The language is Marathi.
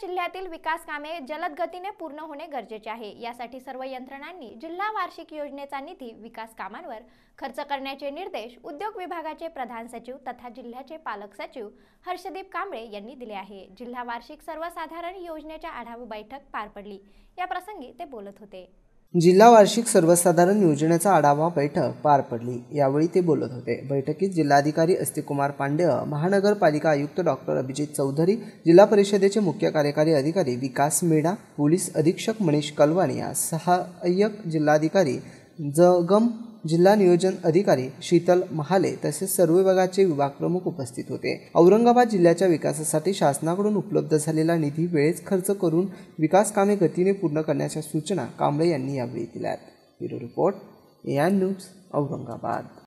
जिल्ह्यातील विकास कामे जलद गतीने पूर्ण होणे गरजेचे आहे यासाठी सर्व यंत्रणांनी जिल्हा वार्षिक योजनेचा निधी विकास कामांवर खर्च करण्याचे निर्देश उद्योग विभागाचे प्रधान सचिव तथा जिल्ह्याचे पालक सचिव हर्षदीप कांबळे यांनी दिले आहे जिल्हा वार्षिक सर्वसाधारण योजनेच्या आढावा बैठक पार पडली या प्रसंगी ते बोलत होते जिल्हा वार्षिक सर्वसाधारण योजनेचा आढावा बैठक पार पडली यावेळी ते बोलत होते बैठकीत जिल्हाधिकारी अस्तिकुमार पांडेय महानगरपालिका आयुक्त डॉक्टर अभिजित चौधरी जिल्हा परिषदेचे मुख्य कार्यकारी अधिकारी विकास मेडा पोलीस अधीक्षक मनीष कलवाणी सहाय्यक जिल्हाधिकारी जगम जिल्हा नियोजन अधिकारी शीतल महाले तसेच सर्व विभागाचे विभाग प्रमुख उपस्थित होते औरंगाबाद जिल्ह्याच्या विकासासाठी शासनाकडून उपलब्ध झालेला निधी वेळेत खर्च करून विकास कामे गतीने पूर्ण करण्याच्या सूचना कांबळे यांनी यावेळी दिल्या bureau report AI news Aurangabad